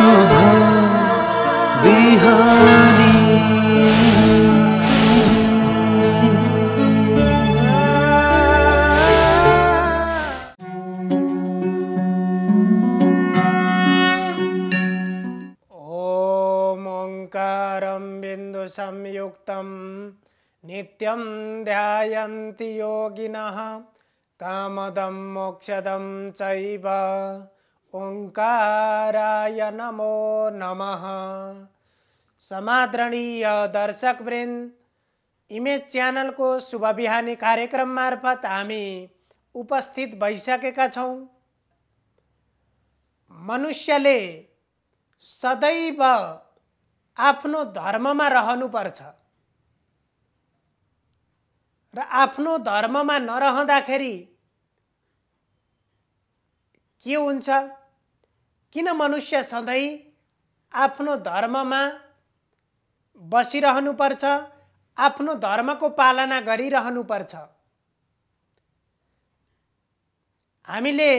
ॐकारं बिन्दुसंयुक्तं नित्यं ध्यायन्ति योगिनः कामदं मोक्षदं चैव ओङ्काराय नमो नमः समादरणीय दर्शकवृन्द इमेज च्यानलको शुभ बिहानी कार्यक्रम मार्फत हामी उपस्थित भइसकेका छौँ मनुष्यले सदैव आफ्नो धर्ममा रहनुपर्छ र आफ्नो धर्ममा नरहँदाखेरि के हुन्छ किन मनुष्य सधैँ आफ्नो धर्ममा बसिरहनुपर्छ आफ्नो धर्मको पालना गरिरहनुपर्छ हामीले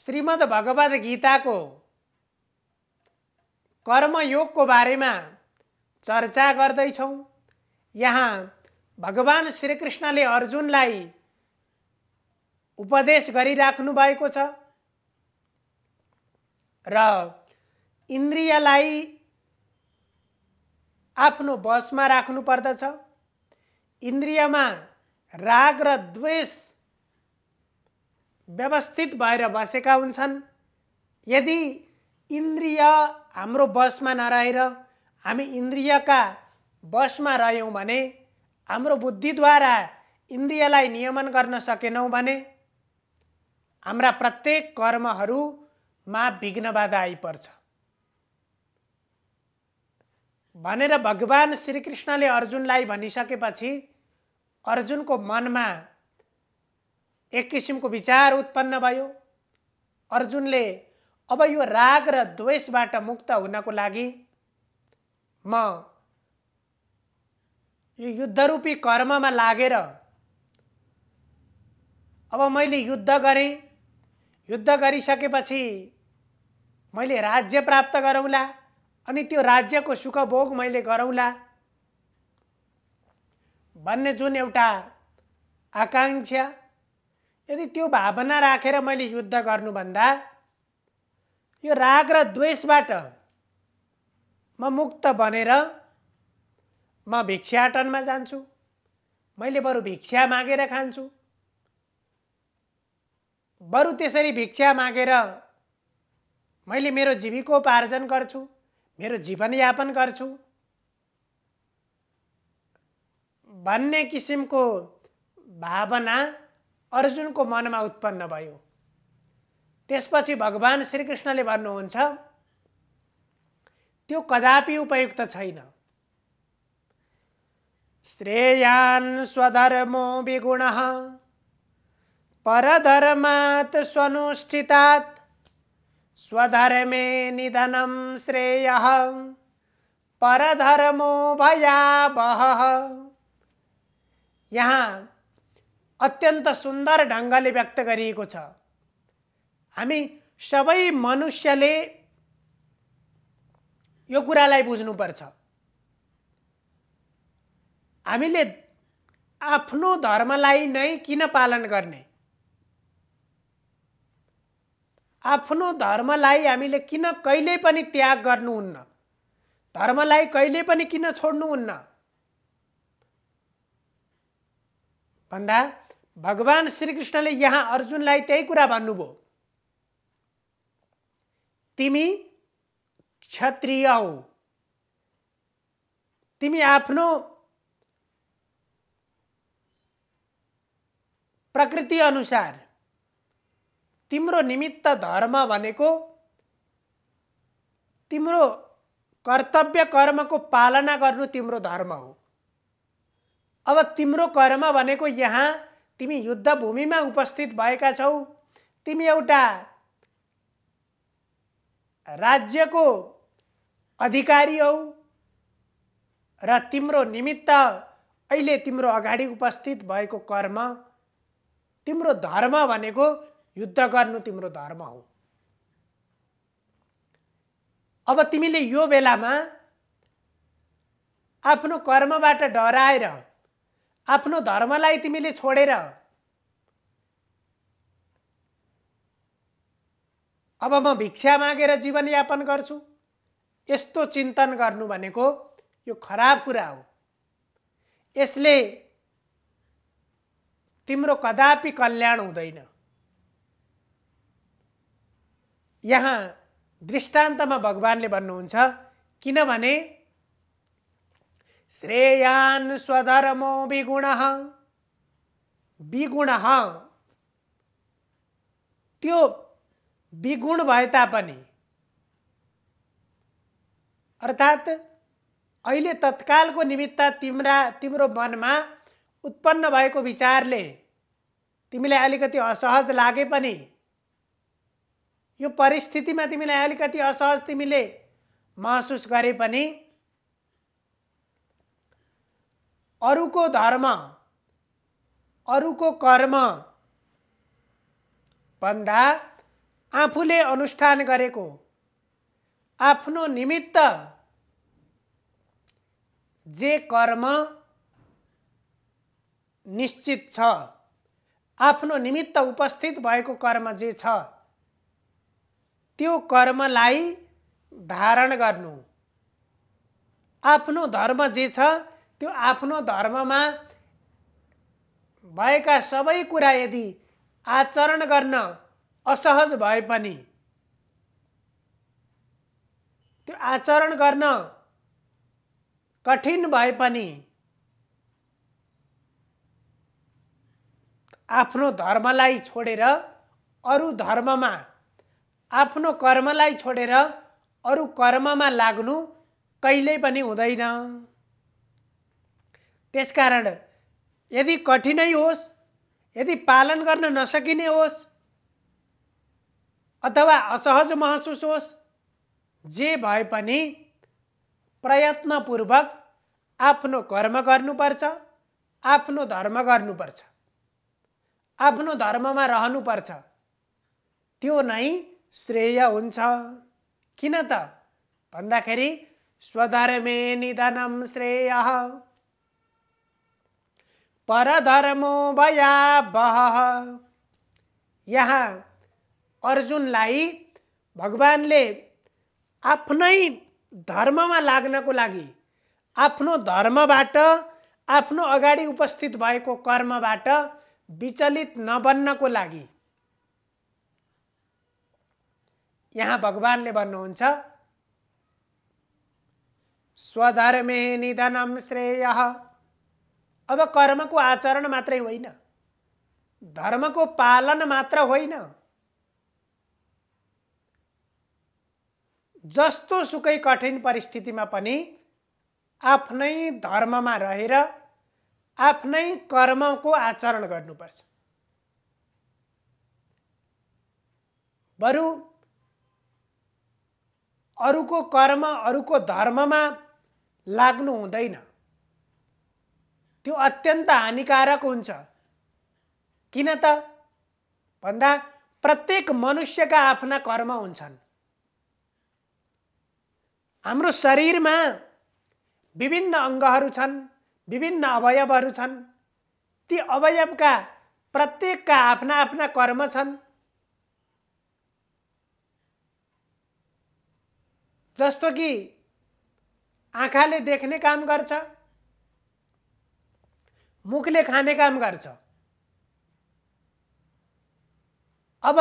श्रीमद् भगवद् गीताको कर्मयोगको बारेमा चर्चा गर्दैछौँ यहाँ भगवान् श्रीकृष्णले अर्जुनलाई उपदेश गरिराख्नु भएको छ र इन्द्रियलाई आफ्नो बसमा राख्नुपर्दछ इन्द्रियमा राग र द्वेष व्यवस्थित भएर बसेका हुन्छन् यदि इन्द्रिय हाम्रो बसमा नरहेर हामी इन्द्रियका बसमा रह्यौँ भने हाम्रो बुद्धिद्वारा इन्द्रियलाई नियमन गर्न सकेनौँ भने हाम्रा प्रत्येक कर्महरू मा विघ्न बाधा आइपर्छ भनेर भगवान् श्रीकृष्णले अर्जुनलाई भनिसकेपछि अर्जुनको मनमा एक किसिमको विचार उत्पन्न भयो अर्जुनले अब यो राग र द्वेषबाट मुक्त हुनको लागि म यो युद्धरूपी कर्ममा लागेर अब मैले युद्ध गरेँ युद्ध गरिसकेपछि मैले राज्य प्राप्त गरौँला अनि त्यो राज्यको सुखभोग मैले गरौँला भन्ने जुन एउटा आकाङ्क्षा यदि त्यो भावना राखेर रा मैले युद्ध गर्नुभन्दा यो राग र द्वेषबाट म मुक्त बनेर म भिक्षाटनमा जान्छु मैले बरु भिक्षा मागेर खान्छु बरु त्यसरी भिक्षा मागेर मैले मेरो जीविकोपार्जन गर्छु मेरो जीवनयापन गर्छु भन्ने किसिमको भावना अर्जुनको मनमा उत्पन्न भयो त्यसपछि भगवान् श्रीकृष्णले भन्नुहुन्छ त्यो कदापि उपयुक्त छैन श्रेयान् स्वधर्मो विगुण परधर्मात् स्वनुष्ठितात् स्वधर्मे निधनं श्रेयः परधर्मो भयावहः यहाँ अत्यन्त सुन्दर ढङ्गले व्यक्त गरिएको छ हामी सबै मनुष्यले यो कुरालाई बुझ्नुपर्छ हामीले आफ्नो धर्मलाई नै किन पालन गर्ने आफ्नो धर्मलाई हामीले किन कहिल्यै पनि त्याग गर्नुहुन्न धर्मलाई कहिल्यै पनि किन छोड्नुहुन्न भन्दा भगवान् श्रीकृष्णले यहाँ अर्जुनलाई त्यही कुरा भन्नुभयो तिमी क्षत्रिय हौ तिमी आफ्नो प्रकृति अनुसार तिम्रो निमित्त धर्म भनेको तिम्रो कर्तव्य कर्मको पालना गर्नु तिम्रो धर्म हो अब तिम्रो कर्म भनेको यहाँ तिमी युद्धभूमिमा उपस्थित भएका छौ तिमी एउटा राज्यको अधिकारी हौ र तिम्रो निमित्त अहिले तिम्रो अगाडि उपस्थित भएको कर्म तिम्रो धर्म भनेको युद्ध गर्नु तिम्रो धर्म हो अब तिमीले यो बेलामा आफ्नो कर्मबाट डराएर आफ्नो धर्मलाई तिमीले छोडेर अब म भिक्षा मागेर जीवनयापन गर्छु यस्तो चिन्तन गर्नु भनेको यो खराब कुरा हो यसले तिम्रो कदापि कल्याण हुँदैन यहाँ दृष्टान्तमा भगवान्ले भन्नुहुन्छ किनभने श्रेयान स्वधर्मो विगुण विगुण त्यो विगुण भए तापनि अर्थात् अहिले तत्कालको निमित्त तिम्रा तिम्रो मनमा उत्पन्न भएको विचारले तिमीलाई अलिकति असहज लागे पनि यो परिस्थितिमा तिमीलाई अलिकति असहज तिमीले महसुस गरे पनि अरूको धर्म अरूको कर्म भन्दा आफूले अनुष्ठान गरेको आफ्नो निमित्त जे कर्म निश्चित छ आफ्नो निमित्त उपस्थित भएको कर्म जे छ त्यो कर्मलाई धारण गर्नु आफ्नो धर्म जे छ त्यो आफ्नो धर्ममा भएका सबै कुरा यदि आचरण गर्न असहज भए पनि त्यो आचरण गर्न कठिन भए पनि आफ्नो धर्मलाई छोडेर अरू धर्ममा आफ्नो कर्मलाई छोडेर अरू कर्ममा लाग्नु कहिल्यै पनि हुँदैन त्यसकारण यदि कठिनै होस् यदि पालन गर्न नसकिने होस् अथवा असहज महसुस होस् जे भए पनि प्रयत्नपूर्वक आफ्नो कर्म गर्नुपर्छ आफ्नो धर्म गर्नुपर्छ आफ्नो धर्ममा रहनुपर्छ त्यो नै श्रेय हुन्छ किन त भन्दाखेरि स्वधर्मे निधनम श्रेय परधर्मो भया बह यहाँ अर्जुनलाई भगवानले आफ्नै धर्ममा लाग्नको लागि आफ्नो धर्मबाट आफ्नो अगाडि उपस्थित भएको कर्मबाट विचलित नबन्नको लागि यहाँ भगवान्ले भन्नुहुन्छ स्वधर्मे निधनम श्रेय अब कर्मको आचरण मात्रै होइन धर्मको पालन मात्र होइन जस्तो सुकै कठिन परिस्थितिमा पनि आफ्नै धर्ममा रहेर आफ्नै कर्मको आचरण गर्नुपर्छ बरु अरूको कर्म अरूको धर्ममा लाग्नु हुँदैन त्यो अत्यन्त हानिकारक हुन्छ किन त भन्दा प्रत्येक मनुष्यका आफ्ना कर्म हुन्छन् हाम्रो शरीरमा विभिन्न अङ्गहरू छन् विभिन्न अवयवहरू छन् ती अवयवका प्रत्येकका आफ्ना आफ्ना कर्म छन् जस्तो कि आँखाले देख्ने काम गर्छ मुखले खाने काम गर्छ अब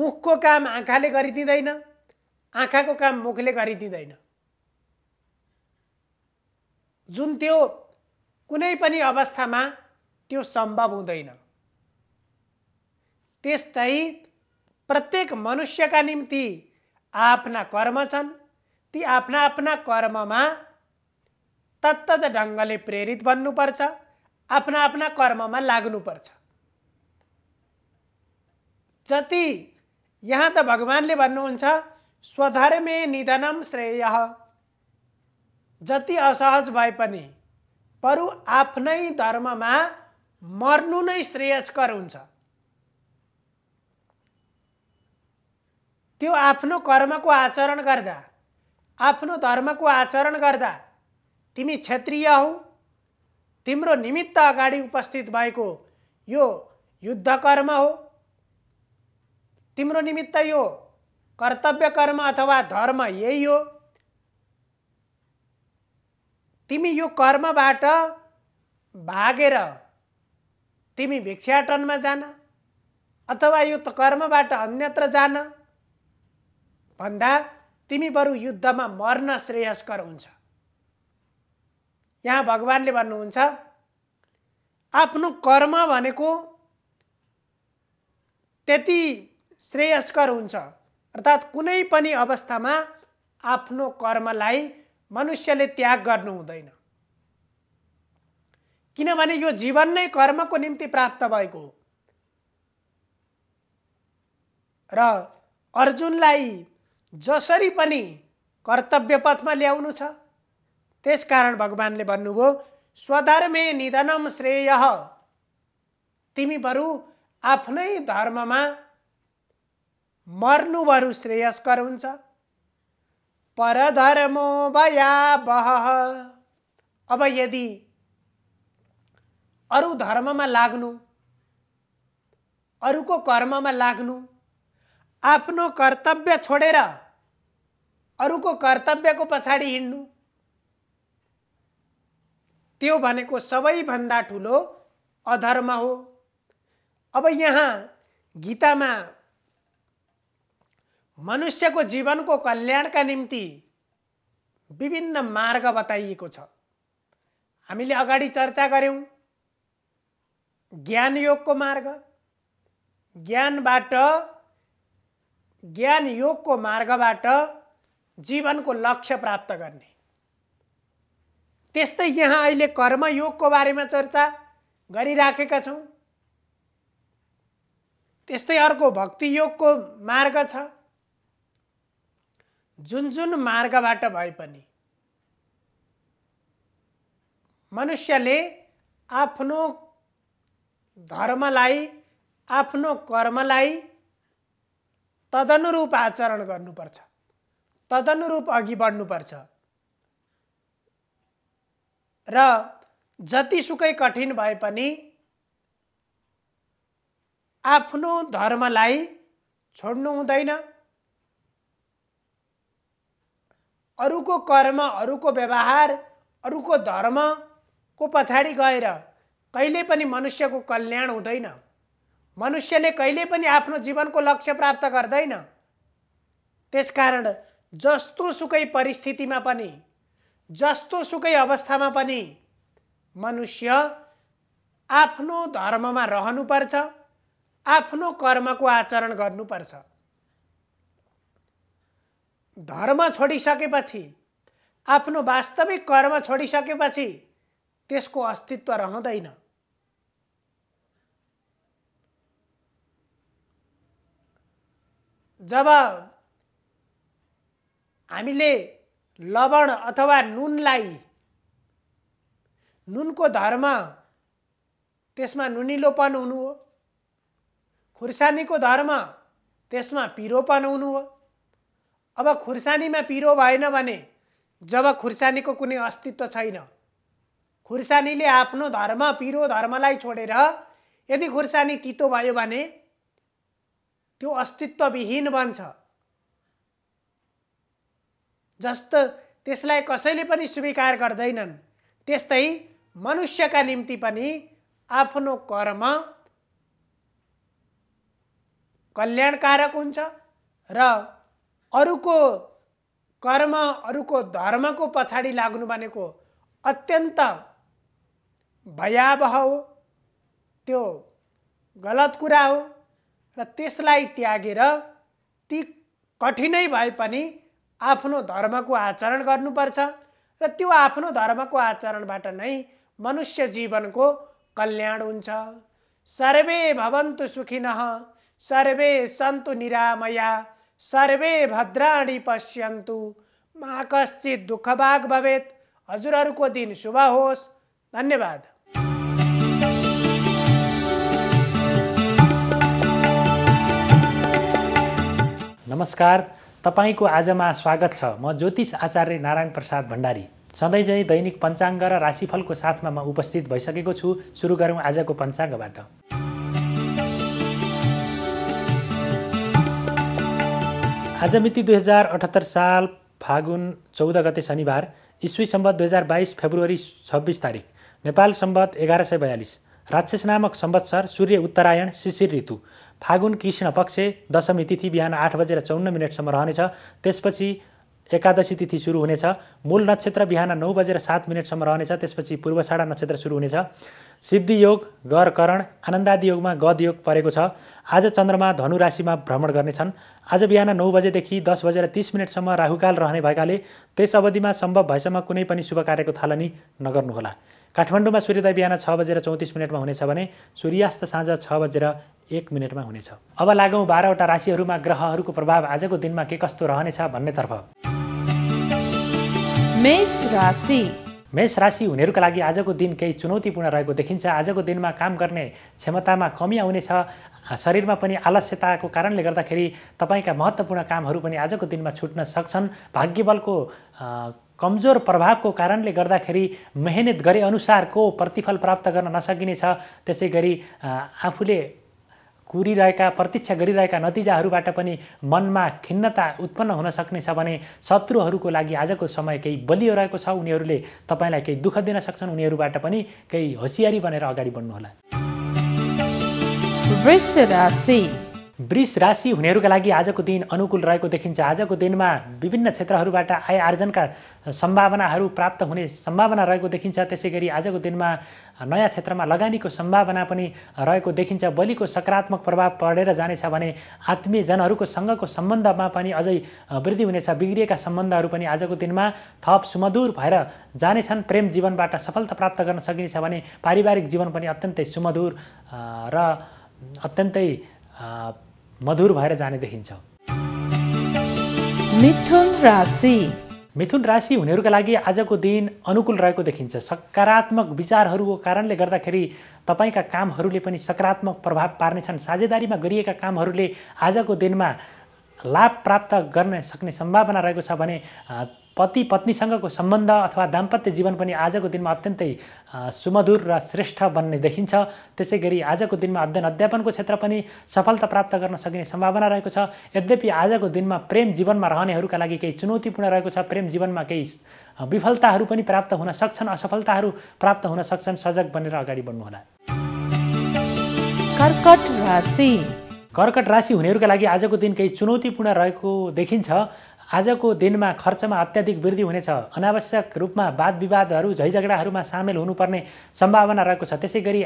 मुखको काम आँखाले गरिदिँदैन आँखाको काम मुखले गरिदिँदैन जुन त्यो कुनै पनि अवस्थामा त्यो सम्भव हुँदैन त्यस्तै प्रत्येक मनुष्यका निम्ति आफ्ना कर्म छन् ती आफ्ना आफ्ना कर्ममा तत्त ढङ्गले प्रेरित बन्नुपर्छ आफ्ना आफ्ना कर्ममा लाग्नुपर्छ जति यहाँ त भगवान्ले भन्नुहुन्छ स्वधर्मे निधनम श्रेय जति असहज भए पनि बरु आफ्नै धर्ममा मर्नु नै श्रेयस्कर हुन्छ त्यो आफ्नो कर्मको आचरण गर्दा आफ्नो धर्मको आचरण गर्दा तिमी क्षेत्रीय हौ तिम्रो निमित्त अगाडि उपस्थित भएको यो युद्ध कर्म हो तिम्रो निमित्त यो कर्तव्य कर्म अथवा धर्म यही हो तिमी यो कर्मबाट भागेर तिमी भिक्षाटनमा जान अथवा यो कर्मबाट अन्यत्र जान भन्दा तिमी बरु युद्धमा मर्न श्रेयस्कर हुन्छ यहाँ भगवान्ले भन्नुहुन्छ आफ्नो कर्म भनेको त्यति श्रेयस्कर हुन्छ अर्थात् कुनै पनि अवस्थामा आफ्नो कर्मलाई मनुष्यले त्याग गर्नु हुँदैन किनभने यो जीवन नै कर्मको निम्ति प्राप्त भएको हो र अर्जुनलाई जसरी पनि कर्तव्य पथमा ल्याउनु छ त्यसकारण भगवान्ले भन्नुभयो स्वधर्मे निधनम श्रेय तिमी बरु आफ्नै धर्ममा मर्नु बरु श्रेयस्कर हुन्छ परधर्मो भया बह अब यदि अरू धर्ममा लाग्नु अरूको कर्ममा लाग्नु आफ्नो कर्तव्य छोडेर अरूको कर्तव्यको पछाडि हिँड्नु त्यो भनेको सबैभन्दा ठुलो अधर्म हो अब यहाँ गीतामा मनुष्यको जीवनको कल्याणका निम्ति विभिन्न मार्ग बताइएको छ हामीले अगाडि चर्चा गऱ्यौँ ज्ञान योगको मार्ग ज्ञानबाट ज्ञान योगको मार्गबाट जीवनको लक्ष्य प्राप्त गर्ने त्यस्तै यहाँ अहिले कर्मयोगको बारेमा चर्चा गरिराखेका छौँ त्यस्तै अर्को भक्तियोगको मार्ग छ जुन जुन मार्गबाट भए पनि मनुष्यले आफ्नो धर्मलाई आफ्नो कर्मलाई तदनुरूप आचरण गर्नुपर्छ तदनुरूप अघि बढ्नुपर्छ र जतिसुकै कठिन भए पनि आफ्नो धर्मलाई छोड्नु हुँदैन अरूको कर्म अरूको व्यवहार अरूको धर्मको पछाडि गएर कहिले पनि मनुष्यको कल्याण हुँदैन मनुष्यले कहिले पनि आफ्नो जीवनको लक्ष्य प्राप्त गर्दैन त्यसकारण जस्तो सुकै परिस्थितिमा पनि जस्तो सुकै अवस्थामा पनि मनुष्य आफ्नो धर्ममा रहनुपर्छ आफ्नो कर्मको आचरण गर्नुपर्छ धर्म छोडिसकेपछि आफ्नो वास्तविक कर्म छोडिसकेपछि त्यसको अस्तित्व रहँदैन जब हामीले लवण अथवा नुनलाई नुनको धर्म त्यसमा नुनिलोपन हुनु हो खुर्सानीको धर्म त्यसमा पिरोपन हुनु हो अब खुर्सानीमा पिरो भएन भने जब खुर्सानीको कुनै अस्तित्व छैन खुर्सानीले आफ्नो धर्म पिरो धर्मलाई छोडेर यदि खुर्सानी तितो भयो भने त्यो अस्तित्वविहीन बन्छ जस्तो त्यसलाई कसैले पनि स्वीकार गर्दैनन् त्यस्तै मनुष्यका निम्ति पनि आफ्नो कर्म कल्याणकारक हुन्छ र अरूको कर्म अरूको धर्मको पछाडि लाग्नु भनेको अत्यन्त भयावह हो त्यो गलत कुरा हो र त्यसलाई त्यागेर ती कठिनै भए पनि आफ्नो धर्मको आचरण गर्नुपर्छ र त्यो आफ्नो धर्मको आचरणबाट नै मनुष्य जीवनको कल्याण हुन्छ सर्वे भवन्तु सुखिनः सर्वे सन्तु निरामया सर्वे भद्राणी पश्यन्तु मा कश्चित दुःखभाग भवेत हजुरहरूको दिन शुभ होस् धन्यवाद नमस्कार तपाईँको आजमा स्वागत छ म ज्योतिष आचार्य नारायण प्रसाद भण्डारी सधैँ चाहिँ दैनिक पञ्चाङ्ग र राशिफलको साथमा म उपस्थित भइसकेको छु सुरु गरौँ आजको पञ्चाङ्गबाट आज मिति दुई हजार अठहत्तर साल फागुन चौध गते शनिबार इस्वी सम्बत दुई हजार बाइस फेब्रुअरी छब्बिस तारिक नेपाल सम्बत एघार सय बयालिस राक्षस नामक संवत्सर सूर्य उत्तरायण शिशिर ऋतु फागुन कृष्ण पक्ष दशमी तिथि बिहान आठ बजेर चौन्न मिनटसम्म रहनेछ त्यसपछि एकादशी तिथि सुरु हुनेछ मूल नक्षत्र बिहान नौ बजेर सात मिनटसम्म रहनेछ त्यसपछि पूर्वसाडा नक्षत्र सुरु हुनेछ सिद्धियोग गरकरण गद योग परेको छ आज चन्द्रमा धनु राशिमा भ्रमण गर्नेछन् आज बिहान नौ बजेदेखि दस बजेर तिस मिनटसम्म राहुकाल रहने भएकाले त्यस अवधिमा सम्भव भएसम्म कुनै पनि शुभ कार्यको थालनी नगर्नुहोला काठमाडौँमा सूर्योदय बिहान छ बजेर चौतिस मिनटमा हुनेछ भने सूर्यास्त साँझ छ बजेर एक मिनटमा हुनेछ अब लागौँ बाह्रवटा राशिहरूमा ग्रहहरूको प्रभाव आजको दिनमा के कस्तो रहनेछ भन्नेतर्फ मेष राशि मेष राशि हुनेहरूका लागि आजको दिन केही चुनौतीपूर्ण रहेको देखिन्छ आजको दिनमा काम गर्ने क्षमतामा कमी आउनेछ शरीरमा पनि आलस्यताको कारणले गर्दाखेरि तपाईँका महत्त्वपूर्ण कामहरू पनि आजको दिनमा छुट्न सक्छन् भाग्यबलको कमजोर प्रभावको कारणले गर्दाखेरि मेहनत गरे अनुसारको प्रतिफल प्राप्त गर्न नसकिनेछ त्यसै गरी आफूले कुरिरहेका प्रतीक्षा गरिरहेका नतिजाहरूबाट पनि मनमा खिन्नता उत्पन्न हुन सक्नेछ भने शत्रुहरूको लागि आजको समय केही बलियो रहेको छ उनीहरूले तपाईँलाई केही दुःख दिन सक्छन् उनीहरूबाट पनि केही होसियारी बनेर अगाडि बढ्नुहोला वृष राशि हुनेहरूका लागि आजको दिन अनुकूल रहेको देखिन्छ आजको दिनमा विभिन्न क्षेत्रहरूबाट आय आर्जनका सम्भावनाहरू प्राप्त हुने सम्भावना रहेको देखिन्छ त्यसै गरी आजको दिनमा नयाँ क्षेत्रमा लगानीको सम्भावना पनि रहेको देखिन्छ बलिको सकारात्मक प्रभाव परेर जानेछ भने आत्मीयजनहरूको सँगको सम्बन्धमा पनि अझै वृद्धि हुनेछ बिग्रिएका सम्बन्धहरू पनि आजको दिनमा थप सुमधुर भएर जानेछन् प्रेम जीवनबाट सफलता प्राप्त गर्न सकिनेछ भने पारिवारिक जीवन पनि अत्यन्तै सुमधुर र अत्यन्तै मधुर भएर जाने देखिन्छ मिथुन राशि मिथुन राशि हुनेहरूका लागि आजको दिन अनुकूल रहेको देखिन्छ सकारात्मक विचारहरूको कारणले गर्दाखेरि तपाईँका कामहरूले पनि सकारात्मक प्रभाव पार्नेछन् साझेदारीमा गरिएका कामहरूले आजको दिनमा लाभ प्राप्त गर्न सक्ने सम्भावना रहेको छ भने पति पत्नीसँगको सम्बन्ध अथवा दाम्पत्य जीवन पनि आजको दिनमा अत्यन्तै सुमधुर र श्रेष्ठ बन्ने देखिन्छ त्यसै गरी आजको दिनमा अध्ययन अध्यापनको क्षेत्र पनि सफलता प्राप्त गर्न सकिने सम्भावना रहेको छ यद्यपि आजको दिनमा प्रेम जीवनमा रहनेहरूका लागि केही चुनौतीपूर्ण रहेको छ प्रेम जीवनमा केही विफलताहरू पनि प्राप्त हुन सक्छन् असफलताहरू प्राप्त हुन सक्छन् सजग बनेर अगाडि बढ्नुहोला कर्कट राशि कर्कट राशि हुनेहरूका लागि आजको दिन केही चुनौतीपूर्ण रहेको देखिन्छ आजको दिनमा खर्चमा अत्याधिक वृद्धि हुनेछ अनावश्यक रूपमा वाद विवादहरू झैझगडाहरूमा सामेल हुनुपर्ने सम्भावना रहेको छ त्यसै गरी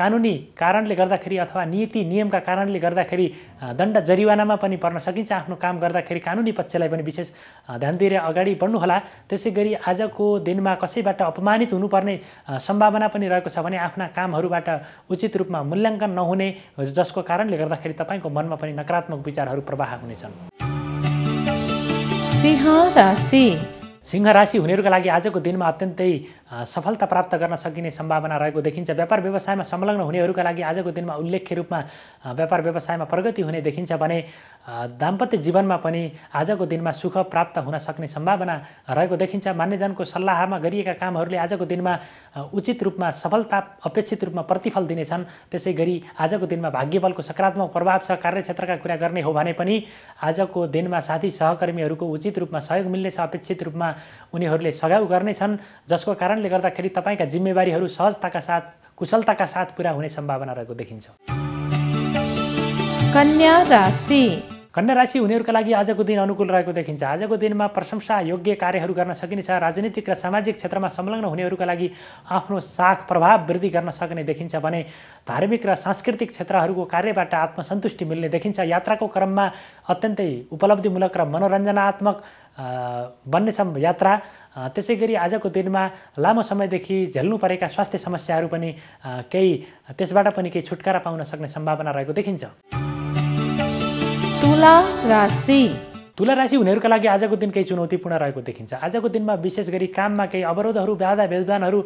कानुनी कारणले गर्दाखेरि अथवा नीति नियमका कारणले गर्दाखेरि दण्ड जरिवानामा पनि पर्न सकिन्छ आफ्नो काम गर्दाखेरि कानुनी पक्षलाई पनि विशेष ध्यान दिएर अगाडि बढ्नुहोला त्यसै गरी आजको दिनमा कसैबाट अपमानित हुनुपर्ने सम्भावना पनि रहेको छ भने आफ्ना कामहरूबाट उचित रूपमा मूल्याङ्कन नहुने जसको कारणले गर्दाखेरि तपाईँको मनमा पनि नकारात्मक विचारहरू प्रवाह हुनेछन् सिंह राशि सिंह राशि हुनेहरूका लागि आजको दिनमा अत्यन्तै सफलता प्राप्त गर्न सकिने सम्भावना रहेको देखिन्छ व्यापार व्यवसायमा संलग्न हुनेहरूका लागि आजको दिनमा उल्लेख्य रूपमा व्यापार व्यवसायमा प्रगति हुने देखिन्छ भने दाम्पत्य जीवनमा पनि आजको दिनमा सुख प्राप्त हुन सक्ने सम्भावना रहेको देखिन्छ मान्यजनको सल्लाहमा गरिएका कामहरूले आजको दिनमा उचित रूपमा सफलता अपेक्षित रूपमा प्रतिफल दिनेछन् त्यसै गरी आजको दिनमा भाग्यबलको सकारात्मक प्रभाव छ कार्यक्षेत्रका कुरा गर्ने हो भने पनि आजको दिनमा साथी सहकर्मीहरूको उचित रूपमा सहयोग मिल्नेछ अपेक्षित रूपमा उनीहरूले सघाउ गर्नेछन् जसको कारण कारणले गर्दाखेरि तपाईँका जिम्मेवारीहरू सहजताका साथ कुशलताका साथ पुरा हुने सम्भावना रहेको देखिन्छ कन्या राशि कन्या राशि हुनेहरूका लागि आजको दिन अनुकूल रहेको देखिन्छ आजको दिनमा प्रशंसा योग्य कार्यहरू गर्न सकिनेछ राजनीतिक र सामाजिक क्षेत्रमा संलग्न हुनेहरूका लागि आफ्नो साख प्रभाव वृद्धि गर्न सक्ने देखिन्छ भने धार्मिक र सांस्कृतिक क्षेत्रहरूको कार्यबाट आत्मसन्तुष्टि मिल्ने देखिन्छ यात्राको क्रममा अत्यन्तै उपलब्धिमूलक र मनोरञ्जनात्मक बन्नेछ यात्रा त्यसै गरी आजको दिनमा लामो समयदेखि झेल्नु परेका स्वास्थ्य समस्याहरू पनि केही त्यसबाट पनि केही छुटकारा पाउन सक्ने सम्भावना रहेको देखिन्छ तुला राशि तुला राशि हुनेहरूका लागि आजको दिन केही चुनौतीपूर्ण रहेको देखिन्छ आजको दिनमा विशेष गरी काममा केही अवरोधहरू बाधा व्यवधानहरू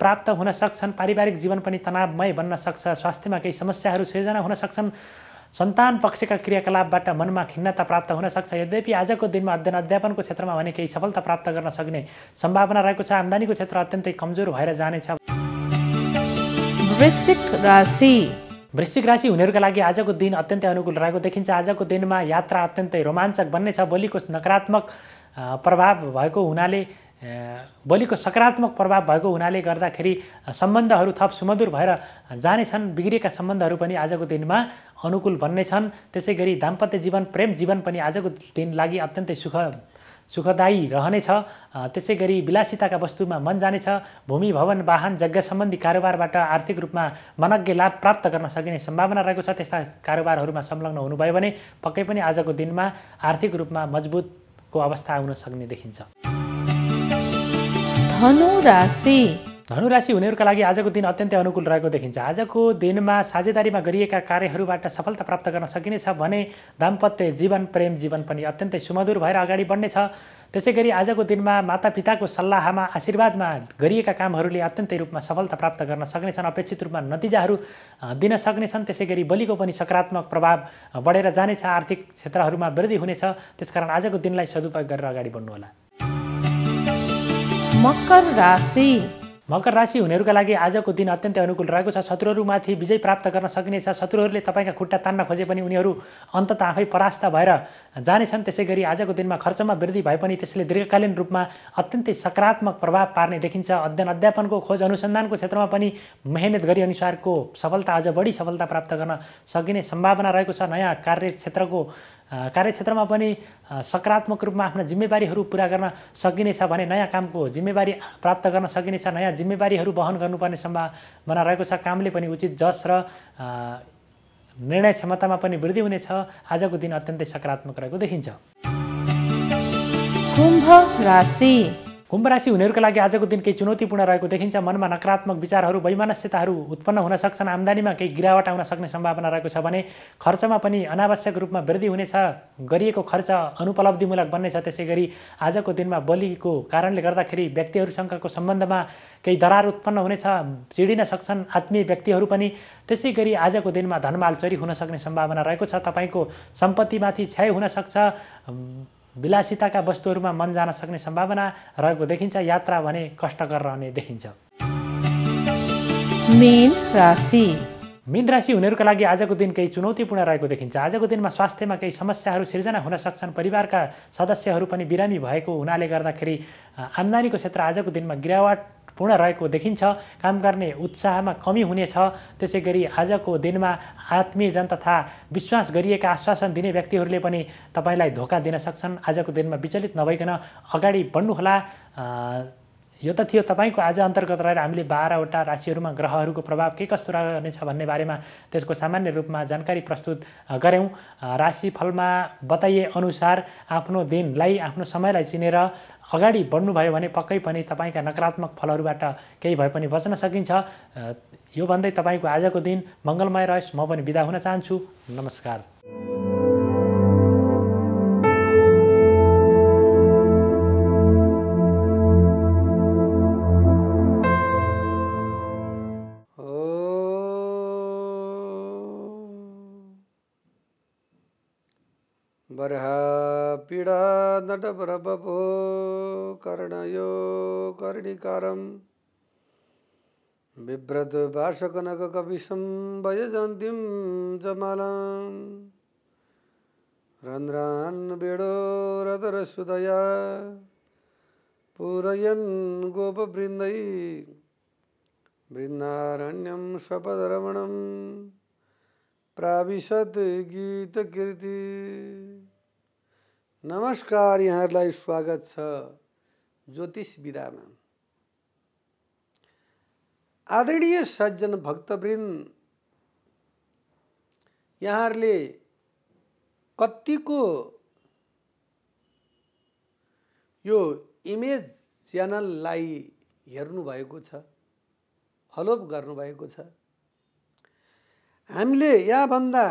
प्राप्त हुन सक्छन् पारिवारिक जीवन पनि तनावमय बन्न सक्छ स्वास्थ्यमा केही समस्याहरू सृजना हुन सक्छन् सन्तान पक्षका क्रियाकलापबाट मनमा खिन्नता प्राप्त हुन सक्छ यद्यपि आजको दिनमा अध्ययन अध्यापनको क्षेत्रमा भने केही सफलता प्राप्त गर्न सक्ने सम्भावना रहेको छ आम्दानीको क्षेत्र अत्यन्तै कमजोर भएर जानेछ वृश्चिक राशि वृश्चिक राशि हुनेहरूका लागि आजको दिन अत्यन्तै अनुकूल रहेको देखिन्छ आजको दिनमा यात्रा अत्यन्तै रोमाञ्चक बन्ने छ बोलीको नकारात्मक प्रभाव भएको हुनाले बलिको सकारात्मक प्रभाव भएको हुनाले गर्दाखेरि सम्बन्धहरू थप सुमधुर भएर जानेछन् बिग्रिएका सम्बन्धहरू पनि आजको दिनमा अनुकूल बन्नेछन् त्यसै गरी दाम्पत्य जीवन प्रेम जीवन पनि आजको दिन लागि अत्यन्तै सुख सुखदायी रहनेछ त्यसै गरी विलासिताका वस्तुमा मन जानेछ भूमि भवन वाहन जग्गा सम्बन्धी कारोबारबाट आर्थिक रूपमा मनज्ञ लाभ प्राप्त गर्न सकिने सम्भावना रहेको छ त्यस्ता कारोबारहरूमा संलग्न हुनुभयो भने पक्कै पनि आजको दिनमा आर्थिक रूपमा मजबुतको अवस्था आउन सक्ने देखिन्छ धनु राशि धनु राशि हुनेहरूका लागि आजको दिन अत्यन्तै अनुकूल रहेको देखिन्छ आजको दिनमा साझेदारीमा गरिएका कार्यहरूबाट सफलता प्राप्त गर्न सकिनेछ भने दाम्पत्य जीवन प्रेम जीवन पनि अत्यन्तै सुमधुर भएर अगाडि बढ्नेछ त्यसै गरी आजको दिनमा मातापिताको सल्लाहमा आशीर्वादमा गरिएका कामहरूले अत्यन्तै रूपमा सफलता प्राप्त गर्न सक्नेछन् अपेक्षित रूपमा नतिजाहरू दिन सक्नेछन् त्यसै गरी बलिको पनि सकारात्मक प्रभाव बढेर जानेछ आर्थिक क्षेत्रहरूमा वृद्धि हुनेछ त्यसकारण आजको दिनलाई सदुपयोग गरेर अगाडि बढ्नुहोला मकर राशि मकर राशि हुनेहरूका लागि आजको दिन अत्यन्तै अनुकूल रहेको छ शत्रुहरूमाथि विजय प्राप्त गर्न सकिनेछ शत्रुहरूले तपाईँका खुट्टा तान्न खोजे पनि उनीहरू अन्तत आफै परास्त भएर जानेछन् त्यसै गरी आजको दिनमा खर्चमा वृद्धि भए पनि त्यसले दीर्घकालीन रूपमा अत्यन्तै सकारात्मक प्रभाव पार्ने देखिन्छ अध्ययन अध्यापनको खोज अनुसन्धानको क्षेत्रमा पनि मेहनत गरी अनुसारको सफलता अझ बढी सफलता प्राप्त गर्न सकिने सम्भावना रहेको छ नयाँ कार्यक्षेत्रको कार्यक्षेत्रमा पनि सकारात्मक रूपमा आफ्ना जिम्मेवारीहरू पुरा गर्न सकिनेछ भने नयाँ कामको जिम्मेवारी प्राप्त गर्न सकिनेछ नयाँ जिम्मेवारीहरू वहन गर्नुपर्ने सम्भावना रहेको छ कामले पनि उचित जस र निर्णय क्षमतामा पनि वृद्धि हुनेछ आजको दिन अत्यन्तै सकारात्मक रहेको देखिन्छ कुम्भ राशि कुम्भ राशि हुनेहरूको लागि आजको दिन केही चुनौतीपूर्ण रहेको देखिन्छ मनमा नकारात्मक विचारहरू वैमानस्यताहरू उत्पन्न हुन सक्छन् आम्दानीमा केही गिरावट आउन सक्ने सम्भावना रहेको छ भने खर्चमा पनि अनावश्यक रूपमा वृद्धि हुनेछ गरिएको खर्च अनुपलब्धिमूलक बन्नेछ त्यसै गरी आजको दिनमा बलिको कारणले गर्दाखेरि व्यक्तिहरूसँगको सम्बन्धमा केही दरार उत्पन्न हुनेछ चिडिन सक्छन् आत्मीय व्यक्तिहरू पनि त्यसै गरी आजको दिनमा धनमाल चोरी हुन सक्ने सम्भावना रहेको छ तपाईँको सम्पत्तिमाथि क्षय हुनसक्छ विलासिताका वस्तुहरूमा मन जान सक्ने सम्भावना रहेको देखिन्छ यात्रा भने कष्टकर रहने देखिन्छ मीन राशि मीन राशि हुनेहरूका लागि आजको दिन केही चुनौतीपूर्ण रहेको देखिन्छ आजको दिनमा स्वास्थ्यमा केही समस्याहरू सिर्जना हुन सक्छन् परिवारका सदस्यहरू पनि बिरामी भएको हुनाले गर्दाखेरि आम्दानीको क्षेत्र आजको दिनमा गिरावट पूर्ण रहेको देखिन्छ काम गर्ने उत्साहमा कमी हुनेछ त्यसै गरी आजको दिनमा आत्मीयजन तथा विश्वास गरिएका आश्वासन दिने व्यक्तिहरूले पनि तपाईँलाई धोका दिन सक्छन् आजको दिनमा विचलित नभइकन अगाडि बढ्नुहोला यो त थियो तपाईँको आज अन्तर्गत रहेर हामीले बाह्रवटा राशिहरूमा ग्रहहरूको प्रभाव के कस्तो रहनेछ भन्ने बारेमा त्यसको सामान्य रूपमा जानकारी प्रस्तुत गऱ्यौँ राशिफलमा बताइएअनुसार आफ्नो दिनलाई आफ्नो समयलाई चिनेर अगाडि बढ्नुभयो भने पक्कै पनि तपाईँका नकारात्मक फलहरूबाट केही भए पनि बच्न सकिन्छ यो भन्दै तपाईँको आजको दिन मङ्गलमय रहोस् म पनि बिदा हुन चाहन्छु नमस्कार बरहा पीड़ा नट कर्णिकारं बिभ्रद्भाषकनककविशं बेडो जमालां रन्ध्रान्बेडोरदरसुदया पुरयन् गोपवृन्दै रमणम प्राविशत गीत कीर्ति नमस्कार यहाँहरूलाई स्वागत छ ज्योतिष विधामा आदरणीय सज्जन भक्तवृन्द यहाँहरूले कत्तिको यो इमेज च्यानललाई हेर्नुभएको छ फलोअप गर्नुभएको छ हामीले यहाँभन्दा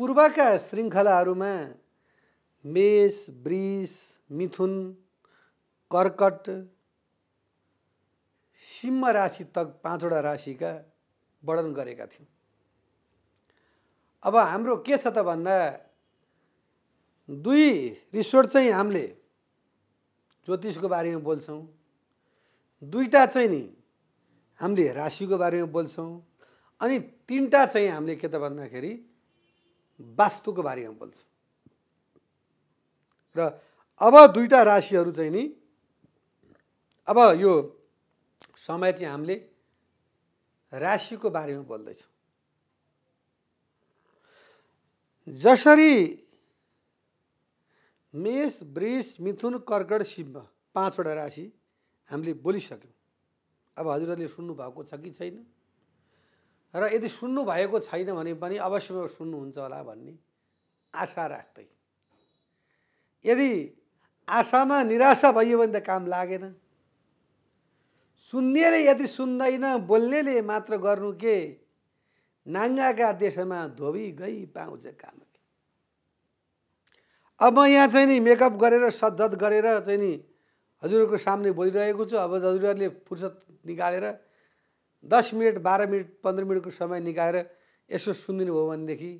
पूर्वका श्रृङ्खलाहरूमा मेष वृष मिथुन कर्कट सिंह राशि तक पाँचवटा राशिका वर्णन गरेका थियौँ अब हाम्रो के छ त भन्दा दुई रिसोर्ट चाहिँ हामीले ज्योतिषको बारेमा बोल्छौँ दुईवटा चाहिँ नि हामीले राशिको बारेमा बोल्छौँ अनि तिनवटा चाहिँ हामीले के त भन्दाखेरि वास्तुको बारेमा बोल्छौँ र अब दुईवटा राशिहरू चाहिँ नि अब यो समय चाहिँ हामीले राशिको बारेमा बोल्दैछौँ जसरी मेष वृष मिथुन कर्कट सिंह पाँचवटा राशि हामीले बोलिसक्यौँ अब हजुरहरूले सुन्नुभएको छ कि छैन र यदि सुन्नुभएको छैन भने पनि अवश्य सुन्नुहुन्छ होला भन्ने आशा राख्दै यदि आशामा निराशा भयो भने त काम लागेन सुन्नेले यदि सुन्दैन बोल्नेले मात्र गर्नु के नाङ्गाका देशमा धोबी गई पाउँछ काम के अब म यहाँ चाहिँ नि मेकअप गरेर सद्धत गरेर चाहिँ नि हजुरहरूको सामने बोलिरहेको छु अब हजुरहरूले फुर्सद निकालेर दस मिनट बाह्र मिनट पन्ध्र मिनटको समय निकालेर यसो सुनिदिनु भयो भनेदेखि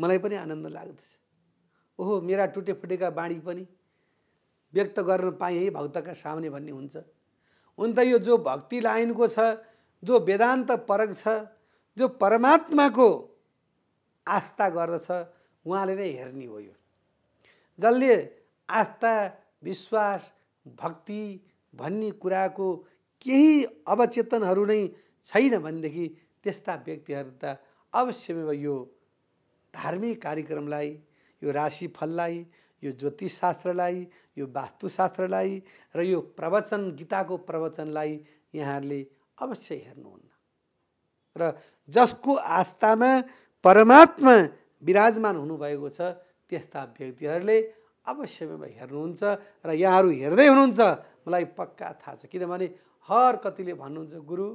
मलाई पनि आनन्द लाग्दछ ओहो मेरा टुटेफुटेका बाणी पनि व्यक्त गर्न पाएँ है भक्तका सामने भन्ने हुन्छ हुन त यो जो भक्ति लाइनको छ जो वेदान्त परक छ जो परमात्माको आस्था गर्दछ उहाँले नै हेर्ने हो यो जसले आस्था विश्वास भक्ति भन्ने कुराको केही अवचेतनहरू नै छैन भनेदेखि त्यस्ता व्यक्तिहरू त अवश्यमेव यो धार्मिक कार्यक्रमलाई यो राशिफललाई यो ज्योतिष शास्त्रलाई यो वास्तुशास्त्रलाई र यो प्रवचन गीताको प्रवचनलाई यहाँहरूले अवश्य हेर्नुहुन्न र जसको आस्थामा परमात्मा विराजमान हुनुभएको छ त्यस्ता व्यक्तिहरूले अवश्य हेर्नुहुन्छ र यहाँहरू हेर्दै हुनुहुन्छ मलाई पक्का थाहा छ किनभने हर कतिले भन्नुहुन्छ गुरु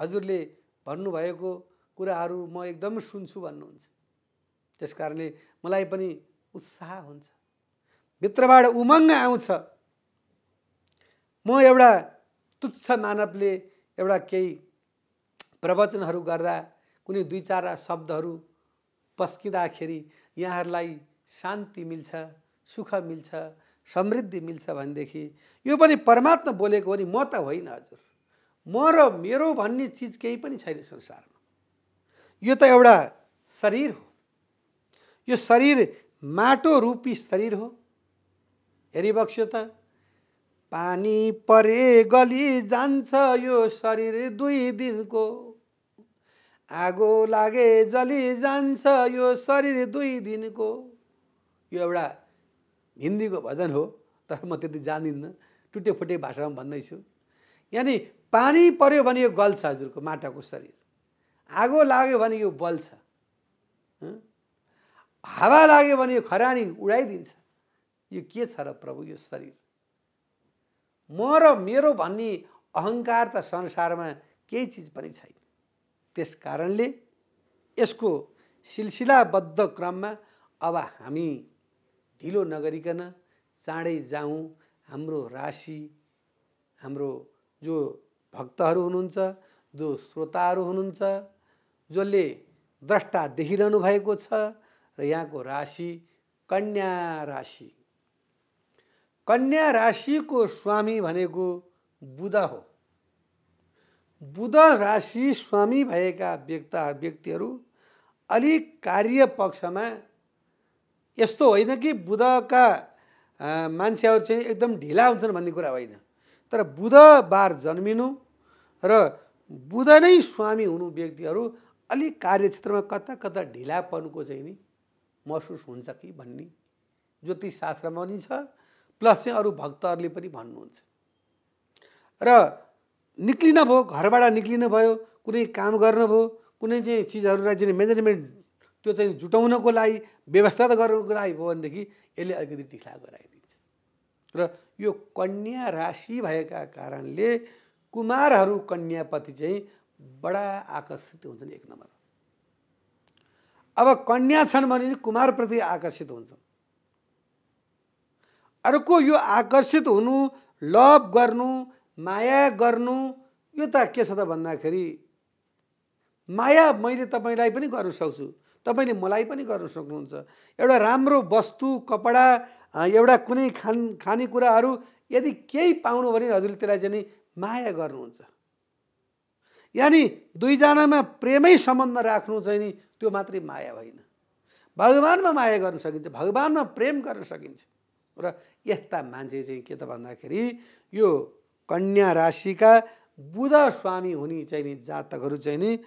हजुरले भन्नुभएको कुराहरू म एकदम सुन्छु भन्नुहुन्छ त्यस कारणले मलाई पनि उत्साह हुन्छ भित्रबाट उमङ्ग आउँछ म एउटा तुच्छ मानवले एउटा केही प्रवचनहरू गर्दा कुनै दुई चार शब्दहरू पस्किँदाखेरि यहाँहरूलाई शान्ति मिल्छ सुख मिल्छ समृद्धि मिल्छ भनेदेखि यो पनि परमात्मा बोलेको हो नि म त होइन हजुर म र मेरो भन्ने चिज केही पनि छैन संसारमा यो त एउटा शरीर हो यो शरीर माटो रूपी शरीर हो हेरिबक्स्यो त पानी परे गली जान्छ यो शरीर दुई दिनको आगो लागे जली जान्छ यो शरीर दुई दिनको यो एउटा हिन्दीको भजन हो तर म त्यति जानिन्न फुटे भाषामा भन्दैछु यानि पानी पर्यो भने यो गल्छ हजुरको माटाको शरीर आगो लाग्यो भने यो बल्छ हावा लाग्यो भने यो खरानी उडाइदिन्छ यो के छ र प्रभु यो शरीर म र मेरो भन्ने अहङ्कार त संसारमा केही चिज पनि छैन त्यस कारणले यसको सिलसिलाबद्ध क्रममा अब हामी ढिलो नगरिकन चाँडै जाउँ हाम्रो राशि हाम्रो जो भक्तहरू हुनुहुन्छ जो श्रोताहरू हुनुहुन्छ जसले द्रष्टा देखिरहनु भएको छ र यहाँको राशि कन्या राशि कन्या राशिको स्वामी भनेको बुध हो बुध राशि स्वामी भएका व्यक्त व्यक्तिहरू अलिक कार्य पक्षमा यस्तो होइन कि बुधका मान्छेहरू चाहिँ एकदम ढिला हुन्छन् भन्ने कुरा होइन तर बुधबार जन्मिनु र बुध नै स्वामी हुनु व्यक्तिहरू अलिक कार्यक्षेत्रमा कता कता ढिला पर्नुको चाहिँ नि महसुस हुन्छ कि भन्ने ज्योतिष शास्त्रमा पनि छ प्लस चाहिँ अरू भक्तहरूले पनि भन्नुहुन्छ र निक्लिन भयो घरबाट निक्लिनु भयो कुनै काम गर्नुभयो कुनै चाहिँ चिजहरूलाई चाहिँ मेजरमेन्ट त्यो चाहिँ जुटाउनको लागि व्यवस्था त गर्नुको लागि भयो भनेदेखि यसले अलिकति ढिला गराइदिन्छ र यो कन्या राशि भएका कारणले कुमारहरू कन्यापति चाहिँ बडा आकर्षित हुन्छन् एक नम्बर अब कन्या छन् भने नि कुमारप्रति आकर्षित हुन्छ अर्को यो आकर्षित हुनु लभ गर्नु माया गर्नु यो त के छ त भन्दाखेरि माया मैले तपाईँलाई पनि गर्न सक्छु तपाईँले मलाई पनि गर्न सक्नुहुन्छ एउटा राम्रो वस्तु कपडा एउटा कुनै खान खानेकुराहरू यदि केही पाउनु भने हजुरले त्यसलाई चाहिँ नि माया गर्नुहुन्छ यानि दुईजनामा प्रेमै सम्बन्ध राख्नु चाहिँ नि त्यो मात्रै माया होइन भगवान्मा माया गर्न सकिन्छ भगवान्मा प्रेम गर्न सकिन्छ र यस्ता मान्छे चाहिँ के त भन्दाखेरि यो कन्या राशिका बुध स्वामी हुने चाहिँ नि जातकहरू चाहिँ नि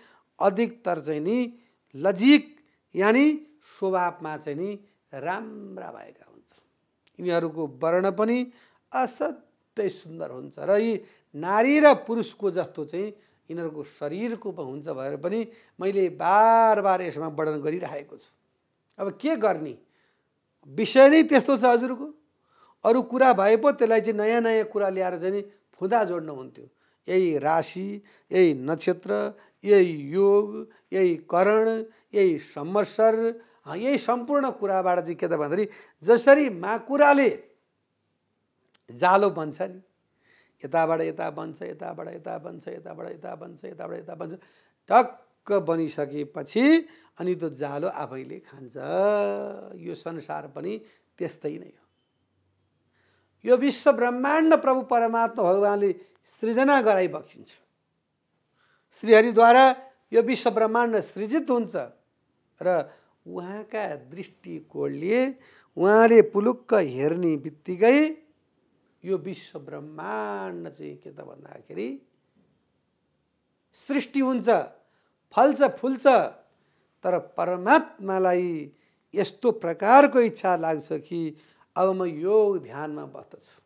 अधिकतर चाहिँ नि लजिक यानि स्वभावमा चाहिँ नि राम्रा भएका हुन्छ यिनीहरूको वर्ण पनि असाध्यै सुन्दर हुन्छ र यी नारी र पुरुषको जस्तो चाहिँ यिनीहरूको शरीरको हुन्छ भनेर पनि मैले बार बार यसमा वर्णन गरिरहेको छु अब के गर्ने विषय नै त्यस्तो छ हजुरको अरू कुरा भए पो त्यसलाई चाहिँ नयाँ नयाँ कुरा ल्याएर चाहिँ नि फुँदा जोड्नु हुन्थ्यो यही राशि यही नक्षत्र यही योग यही करण यही समसर यही सम्पूर्ण कुराबाट चाहिँ के त भन्दाखेरि जसरी माकुराले जालो बन्छ नि यताबाट यता बन्छ यताबाट यता बन्छ यताबाट यता बन्छ यताबाट यता बन्छ टक्क बनिसकेपछि अनि त्यो जालो आफैले खान्छ यो संसार पनि त्यस्तै नै हो यो विश्व ब्रह्माण्ड प्रभु परमात्मा भगवान्ले सृजना गराइ बक्सिन्छ श्रीहरिद्वारा यो विश्व ब्रह्माण्ड सृजित हुन्छ र उहाँका दृष्टिकोणले उहाँले पुलुक्क हेर्ने बित्तिकै यो विश्व ब्रह्माण्ड चाहिँ के त भन्दाखेरि सृष्टि हुन्छ फल्छ फुल्छ तर परमात्मालाई यस्तो प्रकारको इच्छा लाग्छ कि अब म योग ध्यानमा बस्दछु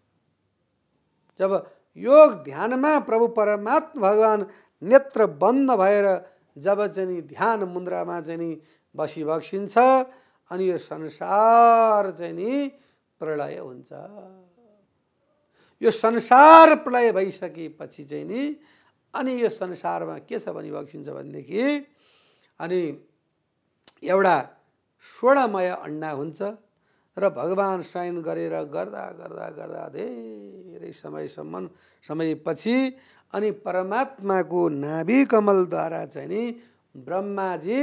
जब योग ध्यानमा प्रभु परमात्मा भगवान् नेत्र बन्द भएर जब चाहिँ ध्यान मुद्रामा चाहिँ नि बसी बक्सिन्छ अनि यो संसार चाहिँ नि प्रलय हुन्छ यो संसार प्रलय भइसकेपछि चाहिँ नि अनि यो संसारमा के छ भनी बक्सिन्छ भनेदेखि अनि एउटा स्वर्णमय अन्डा हुन्छ र भगवान् शयन गरेर गर्दा गर्दा गर्दा धेरै समयसम्म समयपछि अनि परमात्माको नाभि कमलद्वारा चाहिँ नि ब्रह्माजी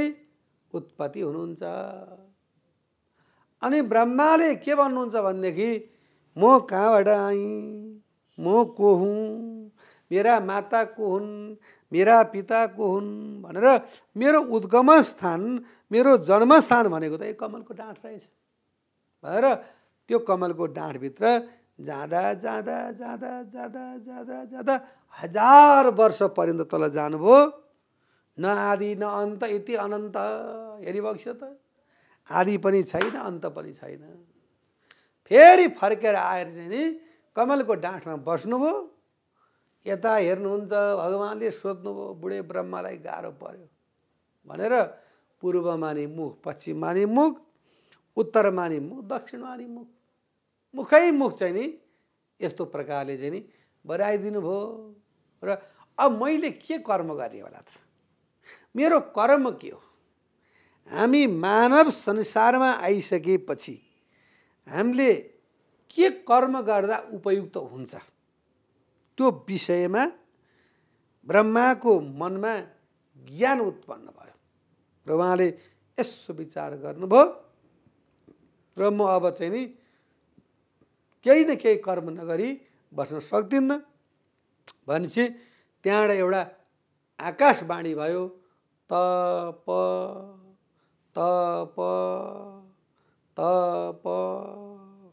उत्पत्ति हुनुहुन्छ अनि ब्रह्माले के भन्नुहुन्छ भनेदेखि म कहाँबाट आएँ म को हुँ मेरा माता को हुन् मेरा पिता को हुन् भनेर मेरो उद्गम स्थान मेरो जन्मस्थान भनेको त यो कमलको डाँठ रहेछ भनेर त्यो कमलको डाँठभित्र जाँदा जाँदा जाँदा जाँदा जाँदा जाँदा हजार वर्ष पर्यन्त तल जानुभयो न आदि न अन्त यति अनन्त हेरिबक्स त आदि पनि छैन अन्त पनि छैन फेरि फर्केर आएर चाहिँ नि कमलको डाँठमा बस्नुभयो यता हेर्नुहुन्छ भगवान्ले सोध्नुभयो बुढे ब्रह्मालाई गाह्रो पर्यो भनेर पूर्व माने मुख पश्चिम माने मुख उत्तर माने मुख दक्षिण माने मुख मुखै मुख चाहिँ नि यस्तो प्रकारले चाहिँ नि बढाइदिनु भयो र अब मैले के कर्म गर्ने होला त मेरो कर्म के हो हामी मानव संसारमा आइसकेपछि हामीले के कर्म गर्दा उपयुक्त हुन्छ त्यो विषयमा ब्रह्माको मनमा ज्ञान उत्पन्न भयो र उहाँले यसो विचार गर्नुभयो र म अब चाहिँ नि केही न केही कर्म नगरी बस्न सक्दिनँ भनेपछि त्यहाँबाट एउटा आकाशवाणी भयो तप तप तप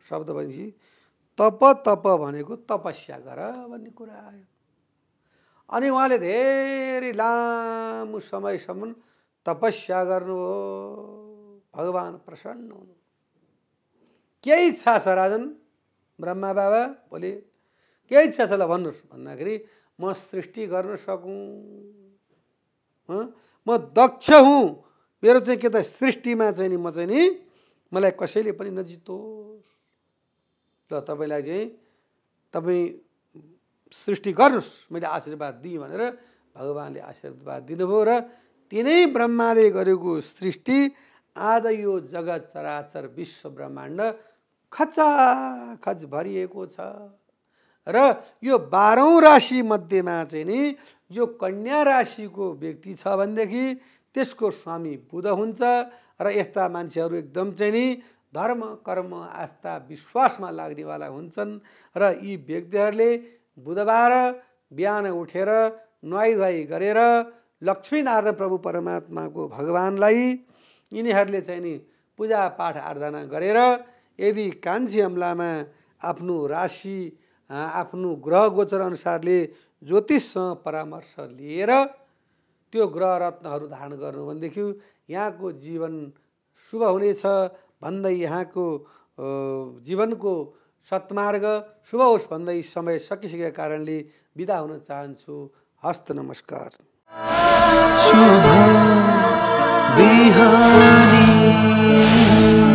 शब्द भनेपछि तप तप भनेको तपस्या गर भन्ने कुरा आयो अनि उहाँले धेरै लामो समयसम्म तपस्या गर्नु गर्नुभयो भगवान् प्रसन्न हुनु के इच्छा छ राजन ब्रह्मा बाबा भोलि के इच्छा छ ल भन्नुहोस् भन्दाखेरि म सृष्टि गर्न सकुँ म दक्ष हुँ मेरो चाहिँ के त सृष्टिमा चाहिँ नि म चाहिँ नि मलाई कसैले पनि नजितोस् र तपाईँलाई चाहिँ तपाईँ सृष्टि गर्नुहोस् मैले आशीर्वाद दिएँ भनेर भगवान्ले आशीर्वाद दिनुभयो र तिनै ब्रह्माले गरेको सृष्टि आज यो जगत चराचर विश्व ब्रह्माण्ड खचाखच भरिएको छ र यो बाह्रौँ राशिमध्येमा चाहिँ नि जो कन्या राशिको व्यक्ति छ भनेदेखि त्यसको स्वामी बुध हुन्छ र यस्ता मान्छेहरू एकदम चाहिँ नि धर्म कर्म आस्था विश्वासमा लाग्नेवाला हुन्छन् र यी व्यक्तिहरूले बुधबार बिहान उठेर नुहाई धुवाई गरेर लक्ष्मीनारायण प्रभु परमात्माको भगवान्लाई यिनीहरूले चाहिँ नि पूजापाठ आराधना गरेर यदि कान्छी अम्लामा आफ्नो राशि आफ्नो ग्रह गोचर अनुसारले ज्योतिषसँग परामर्श लिएर त्यो ग्रह रत्नहरू धारण गर्नु भनेदेखि यहाँको जीवन शुभ हुनेछ भन्दै यहाँको जीवनको सत्मार्ग शुभ होस् भन्दै समय सकिसकेको कारणले बिदा हुन चाहन्छु हस्त नमस्कार शुभ